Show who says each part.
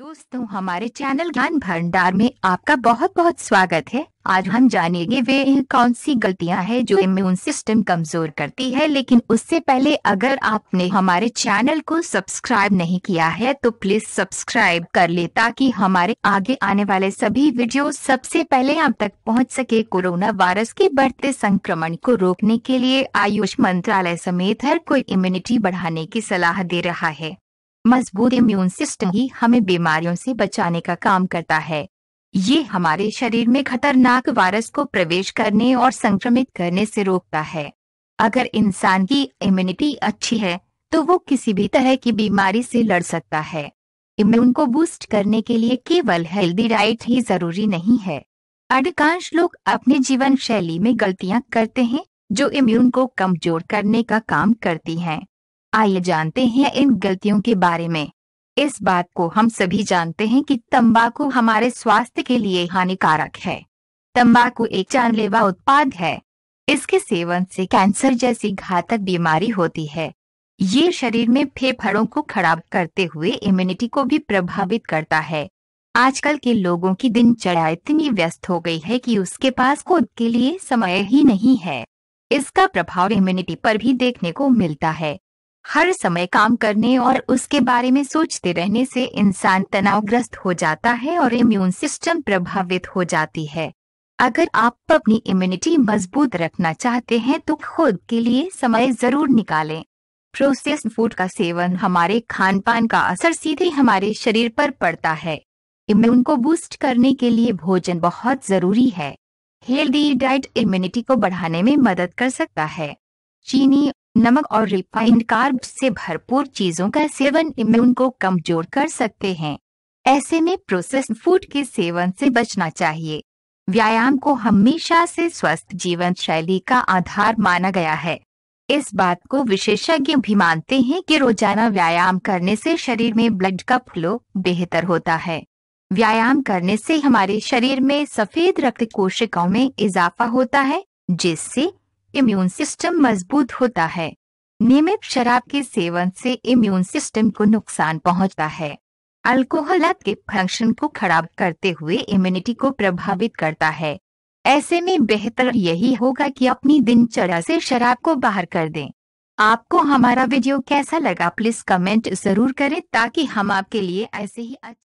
Speaker 1: दोस्तों हमारे चैनल ज्ञान भंडार में आपका बहुत बहुत स्वागत है आज हम जानेंगे वे कौन सी गलतियां हैं जो इम्यून सिस्टम कमजोर करती है लेकिन उससे पहले अगर आपने हमारे चैनल को सब्सक्राइब नहीं किया है तो प्लीज सब्सक्राइब कर ले ताकि हमारे आगे आने वाले सभी वीडियो सबसे पहले आप तक पहुंच सके कोरोना वायरस के बढ़ते संक्रमण को रोकने के लिए आयुष मंत्रालय समेत हर कोई इम्यूनिटी बढ़ाने की सलाह दे रहा है मजबूत इम्यून सिस्टम ही हमें बीमारियों से बचाने का काम करता है ये हमारे शरीर में खतरनाक वायरस को प्रवेश करने और संक्रमित करने से रोकता है अगर इंसान की इम्यूनिटी अच्छी है तो वो किसी भी तरह की बीमारी से लड़ सकता है इम्यून को बूस्ट करने के लिए केवल हेल्दी डाइट ही जरूरी नहीं है अधिकांश लोग अपने जीवन शैली में गलतियां करते हैं जो इम्यून को कमजोर करने का काम करती हैं आइए जानते हैं इन गलतियों के बारे में इस बात को हम सभी जानते हैं कि तंबाकू हमारे स्वास्थ्य के लिए हानिकारक है तंबाकू एक जानलेवा उत्पाद है इसके सेवन से कैंसर जैसी घातक बीमारी होती है ये शरीर में फेफड़ों को खराब करते हुए इम्यूनिटी को भी प्रभावित करता है आजकल के लोगों की दिनचर्या इतनी व्यस्त हो गई है कि उसके पास खुद के लिए समय ही नहीं है इसका प्रभाव इम्यूनिटी पर भी देखने को मिलता है हर समय काम करने और उसके बारे में सोचते रहने से इंसान तनावग्रस्त हो जाता है और इम्यून सिस्टम प्रभावित हो जाती है अगर आप अपनी इम्यूनिटी मजबूत रखना चाहते हैं तो खुद के लिए समय जरूर निकालें प्रोसेस्ड फूड का सेवन हमारे खान पान का असर सीधे हमारे शरीर पर पड़ता है इम्यून को बूस्ट करने के लिए भोजन बहुत जरूरी है हेल्दी डाइट इम्यूनिटी को बढ़ाने में मदद कर सकता है चीनी नमक और रिफाइंड कार्ब से भरपूर चीजों का सेवन इम्यून को कमजोर कर सकते हैं ऐसे में प्रोसेस्ड फूड के सेवन से बचना चाहिए व्यायाम को हमेशा से स्वस्थ जीवन शैली का आधार माना गया है इस बात को विशेषज्ञ भी मानते हैं कि रोजाना व्यायाम करने से शरीर में ब्लड का फ्लो बेहतर होता है व्यायाम करने से हमारे शरीर में सफेद रक्त कोशिकाओं में इजाफा होता है जिससे इम्यून सिस्टम मजबूत होता है नियमित शराब के सेवन से इम्यून सिस्टम को नुकसान पहुंचता है अल्कोहल के फंक्शन को खराब करते हुए इम्यूनिटी को प्रभावित करता है ऐसे में बेहतर यही होगा कि अपनी दिनचर्या से शराब को बाहर कर दें आपको हमारा वीडियो कैसा लगा प्लीज कमेंट जरूर करें ताकि हम आपके लिए ऐसे ही अच्छा